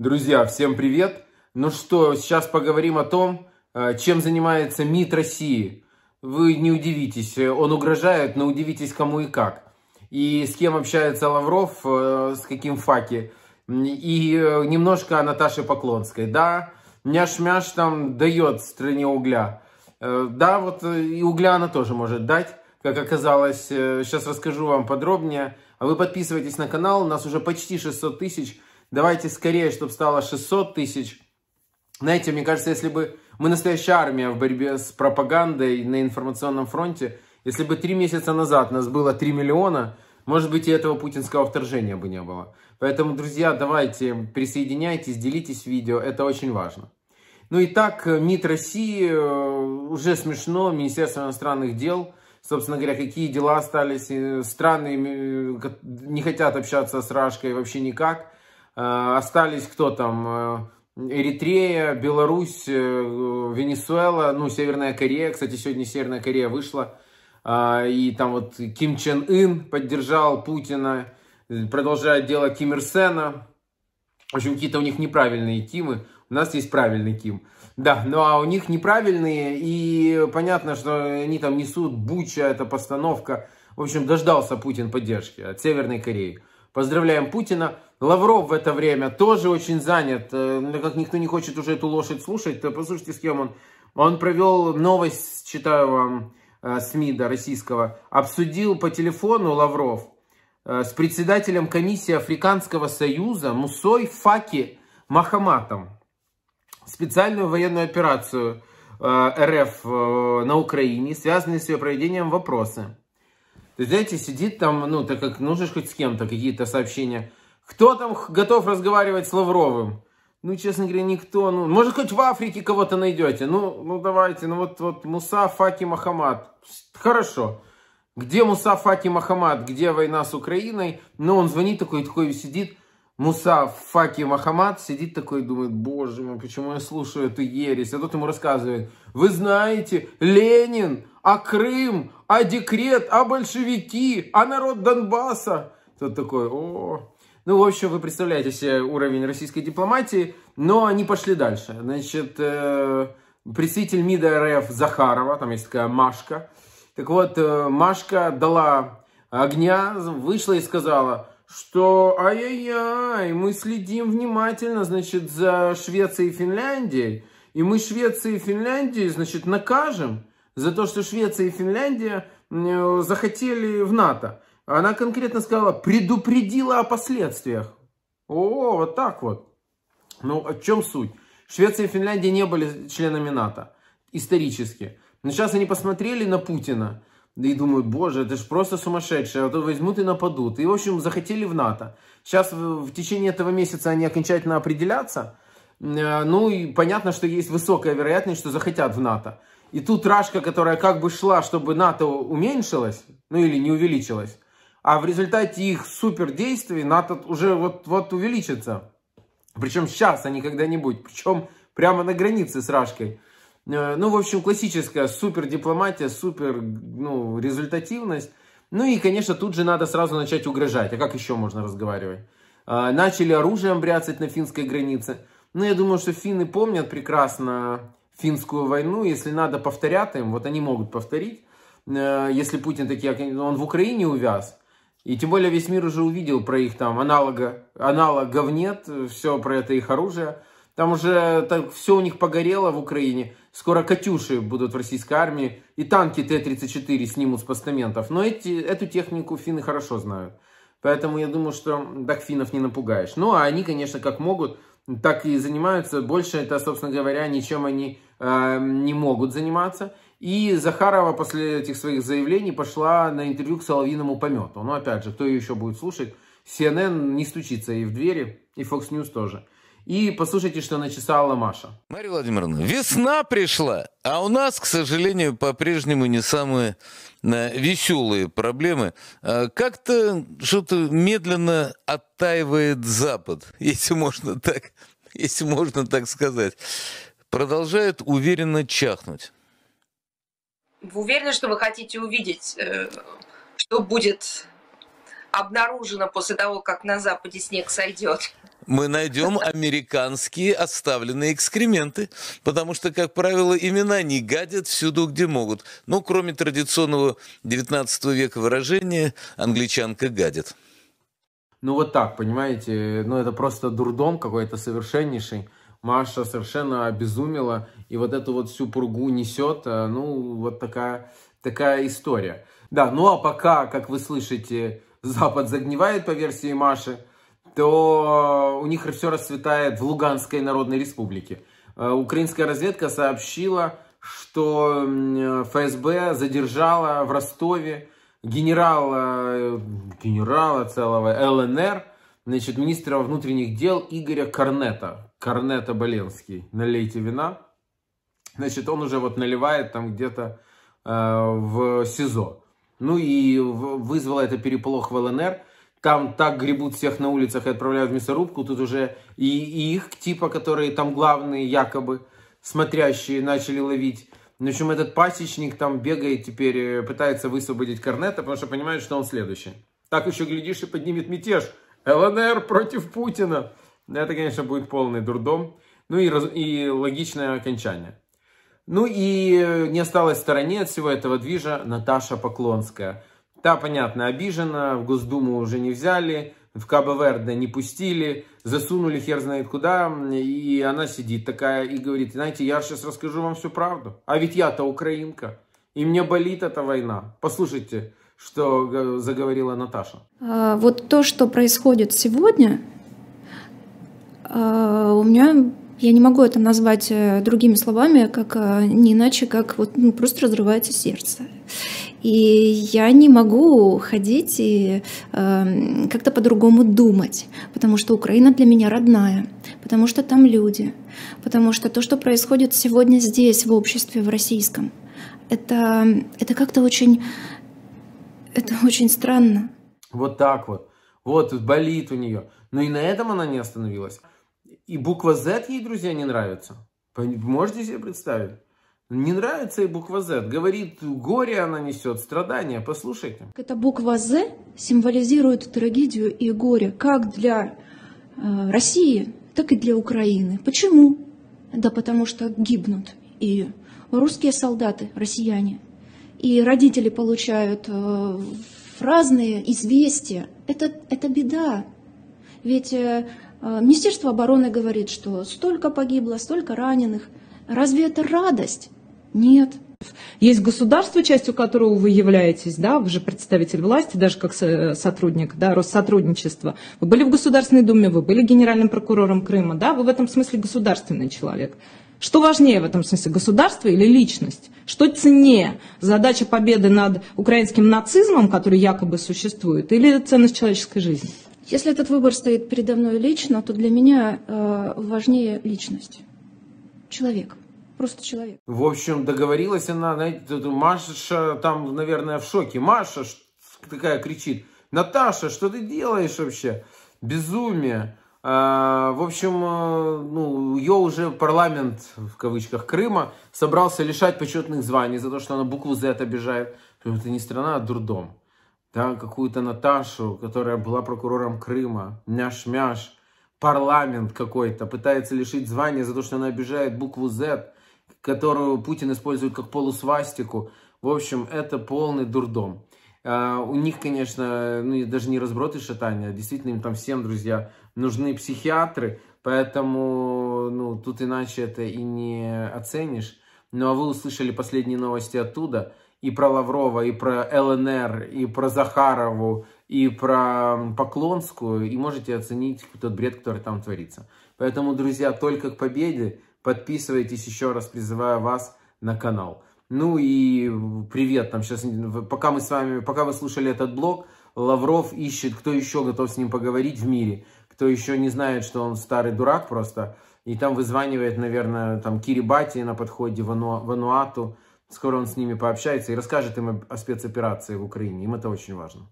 Друзья, всем привет! Ну что, сейчас поговорим о том, э, чем занимается МИД России. Вы не удивитесь, э, он угрожает, но удивитесь кому и как. И с кем общается Лавров, э, с каким факе. И немножко о Наташе Поклонской. Да, мяш-мяш там дает стране угля. Да, вот и угля она тоже может дать, как оказалось. Сейчас расскажу вам подробнее. А вы подписывайтесь на канал, у нас уже почти 600 тысяч. Давайте скорее, чтобы стало 600 тысяч. Знаете, мне кажется, если бы мы настоящая армия в борьбе с пропагандой на информационном фронте, если бы три месяца назад нас было 3 миллиона, может быть, и этого путинского вторжения бы не было. Поэтому, друзья, давайте присоединяйтесь, делитесь видео, это очень важно. Ну и так, э, МИД России э, уже смешно, Министерство иностранных дел, собственно говоря, какие дела остались, э, страны не хотят общаться с Рашкой вообще никак. Э, остались кто там, э, Эритрея, Беларусь, э, Венесуэла, ну, Северная Корея, кстати, сегодня Северная Корея вышла, и там вот Ким Чен Ын поддержал Путина, продолжает дело Ким Ир Сена, в общем, какие-то у них неправильные Кимы, у нас есть правильный Ким, да, ну а у них неправильные, и понятно, что они там несут буча, это постановка, в общем, дождался Путин поддержки от Северной Кореи. Поздравляем Путина. Лавров в это время тоже очень занят. Э, ну, как никто не хочет уже эту лошадь слушать, то послушайте, с кем он. Он провел новость, читаю вам, э, СМИ да, российского. Обсудил по телефону Лавров э, с председателем комиссии Африканского союза Мусой Факи Махаматом специальную военную операцию РФ на Украине, связанные с ее проведением вопросы. То есть, знаете, сидит там, ну, так как нужно хоть с кем-то какие-то сообщения. Кто там готов разговаривать с Лавровым? Ну, честно говоря, никто. Ну, может, хоть в Африке кого-то найдете. Ну, ну давайте, ну вот, вот Муса, Факи, Махамад. Хорошо. Где Муса, Факи, Махамад? Где война с Украиной? Ну, он звонит такой, такой сидит. Муса Факи Махамад сидит такой и думает, боже мой, почему я слушаю эту ересь? А тут ему рассказывает, вы знаете, Ленин, а Крым, а декрет, а большевики, а народ Донбасса. Тот такой, о, ну, в общем, вы представляете себе уровень российской дипломатии, но они пошли дальше. Значит, э, представитель МИДа РФ Захарова, там есть такая Машка. Так вот, э, Машка дала огня, вышла и сказала, что ай-яй-яй, мы следим внимательно, значит, за Швецией и Финляндией, и мы Швеции и Финляндии, значит, накажем за то, что Швеция и Финляндия э, захотели в НАТО. Она конкретно сказала, предупредила о последствиях. О, вот так вот. Ну, о чем суть? Швеция и Финляндия не были членами НАТО исторически. Но сейчас они посмотрели на Путина, и думаю, боже, это же просто сумасшедшие. А то возьмут и нападут. И, в общем, захотели в НАТО. Сейчас в течение этого месяца они окончательно определятся. Э, ну и понятно, что есть высокая вероятность, что захотят в НАТО. И тут рашка, которая как бы шла, чтобы НАТО уменьшилось, ну или не увеличилось, а в результате их супердействий НАТО уже вот, вот увеличится. Причем сейчас, а не когда-нибудь. Причем прямо на границе с рашкой. Э, ну, в общем, классическая супердипломатия, супер ну, результативность. Ну и, конечно, тут же надо сразу начать угрожать. А как еще можно разговаривать? А, начали оружием бряцать на финской границе. Ну, я думаю, что финны помнят прекрасно финскую войну. Если надо повторят им, вот они могут повторить. Э, если Путин такие, он в Украине увяз. И тем более весь мир уже увидел про их там аналога, аналогов нет, все про это их оружие. Там уже так, все у них погорело в Украине. Скоро «Катюши» будут в российской армии. И танки Т-34 снимут с постаментов. Но эти, эту технику финны хорошо знают. Поэтому я думаю, что так финнов не напугаешь. Ну, а они, конечно, как могут, так и занимаются. Больше это, собственно говоря, ничем они э, не могут заниматься. И Захарова после этих своих заявлений пошла на интервью к Соловьиному помету. Ну, опять же, кто ее еще будет слушать? CNN не стучится и в двери, и Fox News тоже. И послушайте, что начесала Маша. Мария Владимировна, весна пришла, а у нас, к сожалению, по-прежнему не самые э, веселые проблемы. А как-то что-то медленно оттаивает Запад, если можно так, если можно так сказать. Продолжает уверенно чахнуть. Вы уверены, что вы хотите увидеть, э, что будет обнаружено после того, как на Западе снег сойдет? мы найдем американские оставленные экскременты, потому что, как правило, имена не гадят всюду, где могут. Ну, кроме традиционного 19 века выражения «англичанка гадит». Ну, вот так, понимаете? Ну, это просто дурдом какой-то совершеннейший. Маша совершенно обезумела, и вот эту вот всю пругу несет, э, ну, вот такая, такая история. Да, ну а пока, как вы слышите, Запад загнивает по версии Маши, то э, у них все расцветает в Луганской Народной Республике. Э, украинская разведка сообщила, что ФСБ задержала в Ростове генерала, э, генерала целого ЛНР, значит, министра внутренних дел Игоря Корнета. Корнета Боленский. Налейте вина. Значит, он уже вот наливает там где-то э, в СИЗО. Ну и вызвало это переполох в ЛНР там так гребут всех на улицах и отправляют в мясорубку, тут уже и, и их типа, которые там главные якобы, смотрящие, начали ловить. Ну, в общем, этот пасечник там бегает теперь, э, пытается высвободить Корнета, потому что понимает, что он следующий. Так еще, глядишь, и поднимет мятеж. ЛНР против Путина. Это, конечно, будет полный дурдом. Ну и, и логичное окончание. Ну и э, не осталось в стороне от всего этого движа Наташа Поклонская – Та, понятно, обижена, в Госдуму уже не взяли, в Кабо-Верде не пустили, засунули хер знает куда, и она сидит такая и говорит, знаете, я сейчас расскажу вам всю правду, а ведь я-то украинка, и мне болит эта война. Послушайте, что э, заговорила Наташа. А, вот то, что происходит сегодня, а, у меня, я не могу это назвать э, другими словами, как а, не иначе, как вот ну, просто разрывается сердце. И я не могу ходить и э, как-то по-другому думать, потому что Украина для меня родная, потому что там люди, потому что то, что происходит сегодня здесь, в обществе, в российском, это, это как-то очень, это очень странно. Вот так вот. Вот, болит у нее. Но ну и на этом она не остановилась. И буква Z ей, друзья, не нравится. Можете себе представить? Не нравится ей буква З, Говорит, горе она несет, страдания. Послушайте. Эта буква З символизирует трагедию и горе как для э, России, так и для Украины. Почему? Да потому что гибнут и русские солдаты, россияне. И родители получают э, разные известия. Это, это беда. Ведь э, э, Министерство обороны говорит, что столько погибло, столько раненых. Разве это радость? Нет. Есть государство, частью которого вы являетесь, да, вы же представитель власти, даже как сотрудник, да, Россотрудничества. Вы были в Государственной Думе, вы были генеральным прокурором Крыма, да, вы в этом смысле государственный человек. Что важнее в этом смысле, государство или личность? Что ценнее, задача победы над украинским нацизмом, который якобы существует, или ценность человеческой жизни? Если этот выбор стоит передо мной лично, то для меня э, важнее личность, человек просто человек. В общем, договорилась она, знаете, Маша там, наверное, в шоке. Маша такая кричит, Наташа, что ты делаешь вообще? Безумие. А, в общем, э, ну, ее уже парламент, в кавычках, Крыма собрался лишать почетных званий за то, что она букву Z обижает. Это не страна, а дурдом. Да, какую-то Наташу, которая была прокурором Крыма, мяш-мяш, парламент какой-то, пытается лишить звания за то, что она обижает букву Z которую Путин использует как полусвастику. В общем, это полный дурдом. А, у них, конечно, ну, даже не разброд и шатание, а действительно им там всем, друзья, нужны психиатры, поэтому ну, тут иначе это и не оценишь. Ну а вы услышали последние новости оттуда и про Лаврова, и про ЛНР, и про Захарову, и про Поклонскую, и можете оценить тот бред, который там творится. Поэтому, друзья, только к победе. Подписывайтесь, еще раз призываю вас на канал. Ну и привет, там сейчас, пока мы с вами, пока вы слушали этот блог, Лавров ищет, кто еще готов с ним поговорить в мире, кто еще не знает, что он старый дурак просто, и там вызванивает, наверное, там Кирибати на подходе, Вану, Вануату, скоро он с ними пообщается и расскажет им о спецоперации в Украине, им это очень важно.